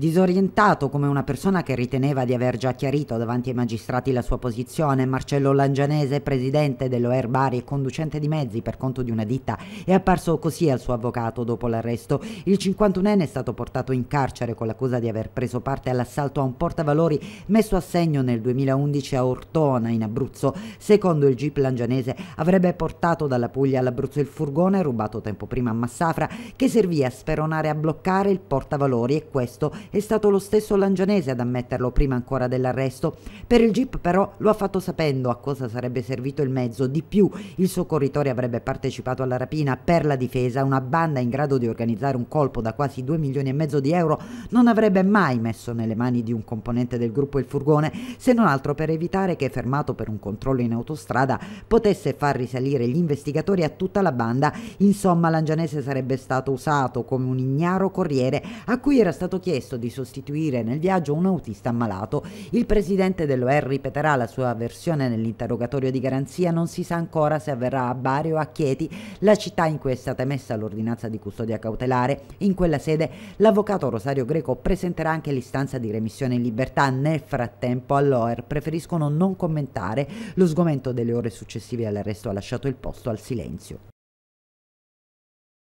Disorientato come una persona che riteneva di aver già chiarito davanti ai magistrati la sua posizione, Marcello Langianese, presidente dell'OER Bari e conducente di mezzi per conto di una ditta, è apparso così al suo avvocato dopo l'arresto. Il 51enne è stato portato in carcere con l'accusa di aver preso parte all'assalto a un portavalori messo a segno nel 2011 a Ortona, in Abruzzo. Secondo il GIP Langianese avrebbe portato dalla Puglia all'Abruzzo il furgone rubato tempo prima a Massafra che servì a speronare e a bloccare il portavalori e questo è stato lo stesso Langianese ad ammetterlo prima ancora dell'arresto. Per il GIP però lo ha fatto sapendo a cosa sarebbe servito il mezzo. Di più, il soccorritore avrebbe partecipato alla rapina per la difesa. Una banda in grado di organizzare un colpo da quasi 2 milioni e mezzo di euro non avrebbe mai messo nelle mani di un componente del gruppo il furgone, se non altro per evitare che, fermato per un controllo in autostrada, potesse far risalire gli investigatori a tutta la banda. Insomma, Langianese sarebbe stato usato come un ignaro corriere a cui era stato chiesto chiesto di sostituire nel viaggio un autista ammalato. Il presidente dell'OER ripeterà la sua versione nell'interrogatorio di garanzia, non si sa ancora se avverrà a Bari o a Chieti, la città in cui è stata emessa l'ordinanza di custodia cautelare. In quella sede l'avvocato Rosario Greco presenterà anche l'istanza di remissione in libertà. Nel frattempo all'OER preferiscono non commentare. Lo sgomento delle ore successive all'arresto ha lasciato il posto al silenzio.